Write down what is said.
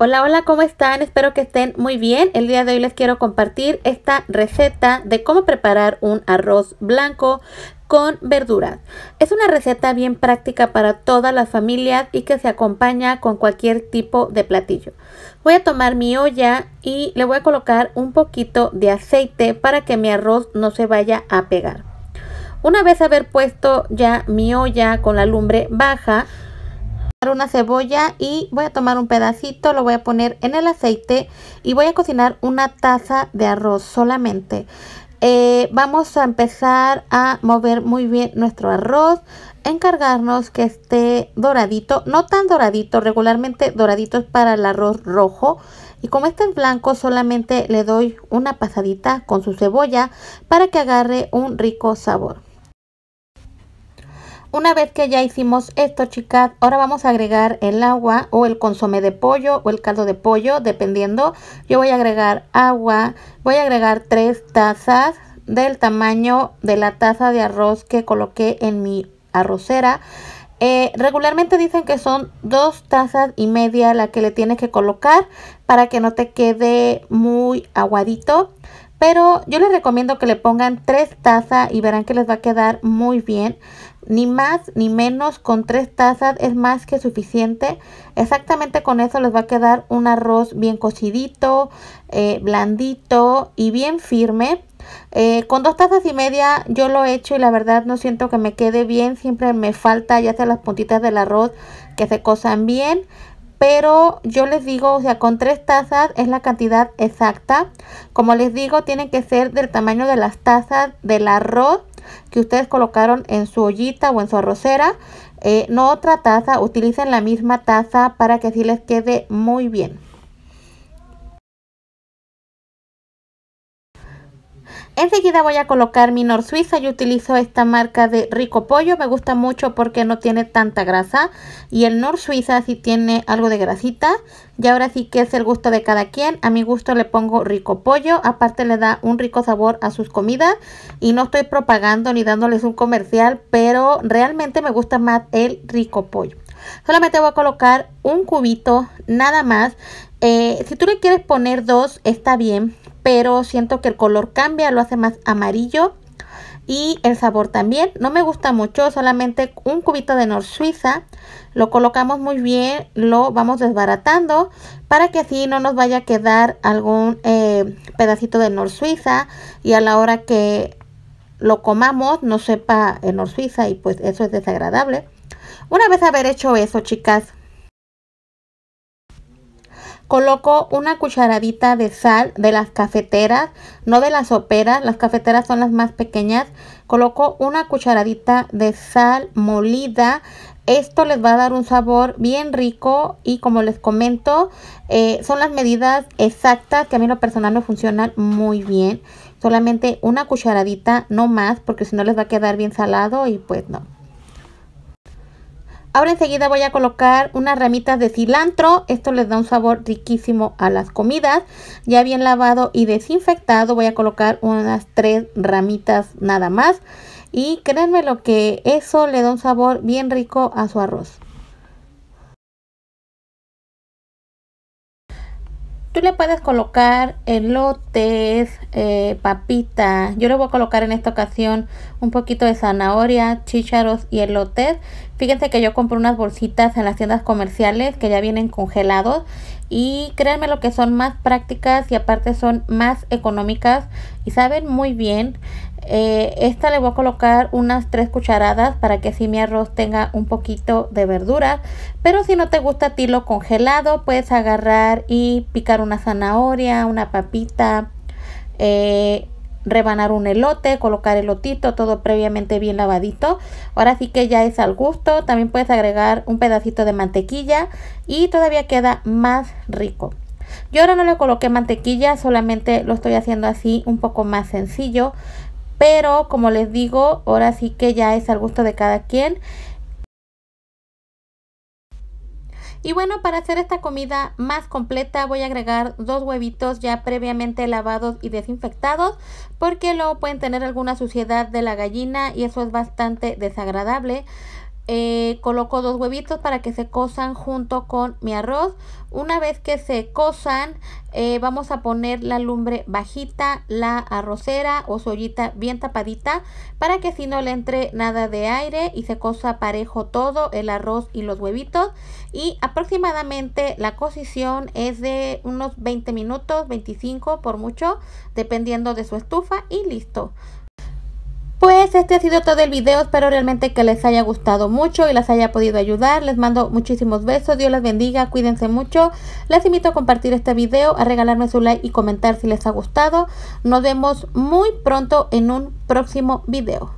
Hola, hola, ¿cómo están? Espero que estén muy bien. El día de hoy les quiero compartir esta receta de cómo preparar un arroz blanco con verduras. Es una receta bien práctica para todas las familias y que se acompaña con cualquier tipo de platillo. Voy a tomar mi olla y le voy a colocar un poquito de aceite para que mi arroz no se vaya a pegar. Una vez haber puesto ya mi olla con la lumbre baja, una cebolla y voy a tomar un pedacito, lo voy a poner en el aceite y voy a cocinar una taza de arroz solamente. Eh, vamos a empezar a mover muy bien nuestro arroz, encargarnos que esté doradito, no tan doradito, regularmente doradito es para el arroz rojo. Y como este es blanco, solamente le doy una pasadita con su cebolla para que agarre un rico sabor. Una vez que ya hicimos esto, chicas, ahora vamos a agregar el agua o el consomé de pollo o el caldo de pollo, dependiendo. Yo voy a agregar agua, voy a agregar tres tazas del tamaño de la taza de arroz que coloqué en mi arrocera. Eh, regularmente dicen que son dos tazas y media la que le tienes que colocar para que no te quede muy aguadito. Pero yo les recomiendo que le pongan tres tazas y verán que les va a quedar muy bien ni más ni menos con tres tazas es más que suficiente. Exactamente con eso les va a quedar un arroz bien cocidito, eh, blandito y bien firme. Eh, con dos tazas y media yo lo he hecho y la verdad no siento que me quede bien. Siempre me falta ya sea las puntitas del arroz que se cosan bien pero yo les digo, o sea, con tres tazas es la cantidad exacta. Como les digo, tienen que ser del tamaño de las tazas del arroz que ustedes colocaron en su ollita o en su arrocera. Eh, no otra taza, utilicen la misma taza para que así les quede muy bien. Enseguida voy a colocar mi Nor Suiza. Yo utilizo esta marca de Rico Pollo. Me gusta mucho porque no tiene tanta grasa. Y el Nor Suiza sí tiene algo de grasita. Y ahora sí que es el gusto de cada quien. A mi gusto le pongo Rico Pollo. Aparte le da un rico sabor a sus comidas. Y no estoy propagando ni dándoles un comercial. Pero realmente me gusta más el Rico Pollo. Solamente voy a colocar un cubito nada más. Eh, si tú le quieres poner dos, está bien pero siento que el color cambia, lo hace más amarillo y el sabor también. No me gusta mucho, solamente un cubito de Nor Suiza. Lo colocamos muy bien, lo vamos desbaratando para que así no nos vaya a quedar algún eh, pedacito de Nor Suiza y a la hora que lo comamos no sepa el Nor Suiza y pues eso es desagradable. Una vez haber hecho eso, chicas, Coloco una cucharadita de sal de las cafeteras, no de las soperas, las cafeteras son las más pequeñas. Coloco una cucharadita de sal molida. Esto les va a dar un sabor bien rico y como les comento, eh, son las medidas exactas que a mí lo personal me funcionan muy bien. Solamente una cucharadita, no más, porque si no les va a quedar bien salado y pues no. Ahora enseguida voy a colocar unas ramitas de cilantro. Esto les da un sabor riquísimo a las comidas. Ya bien lavado y desinfectado voy a colocar unas tres ramitas nada más. Y créanme lo que eso le da un sabor bien rico a su arroz. le puedes colocar elotes, eh, papitas. Yo le voy a colocar en esta ocasión un poquito de zanahoria, chícharos y elotes. Fíjense que yo compro unas bolsitas en las tiendas comerciales que ya vienen congelados y créanme lo que son más prácticas y aparte son más económicas y saben muy bien eh, esta le voy a colocar unas 3 cucharadas para que así mi arroz tenga un poquito de verdura. Pero si no te gusta a ti lo congelado, puedes agarrar y picar una zanahoria, una papita, eh, rebanar un elote, colocar elotito, todo previamente bien lavadito. Ahora sí que ya es al gusto. También puedes agregar un pedacito de mantequilla y todavía queda más rico. Yo ahora no le coloqué mantequilla, solamente lo estoy haciendo así un poco más sencillo. Pero como les digo, ahora sí que ya es al gusto de cada quien. Y bueno, para hacer esta comida más completa voy a agregar dos huevitos ya previamente lavados y desinfectados porque luego pueden tener alguna suciedad de la gallina y eso es bastante desagradable. Eh, coloco dos huevitos para que se cosan junto con mi arroz. Una vez que se cosan, eh, vamos a poner la lumbre bajita, la arrocera o su bien tapadita para que si no le entre nada de aire y se cosa parejo todo, el arroz y los huevitos. Y aproximadamente la cocción es de unos 20 minutos, 25 por mucho, dependiendo de su estufa y listo. Pues este ha sido todo el video, espero realmente que les haya gustado mucho y les haya podido ayudar. Les mando muchísimos besos, Dios les bendiga, cuídense mucho. Les invito a compartir este video, a regalarme su like y comentar si les ha gustado. Nos vemos muy pronto en un próximo video.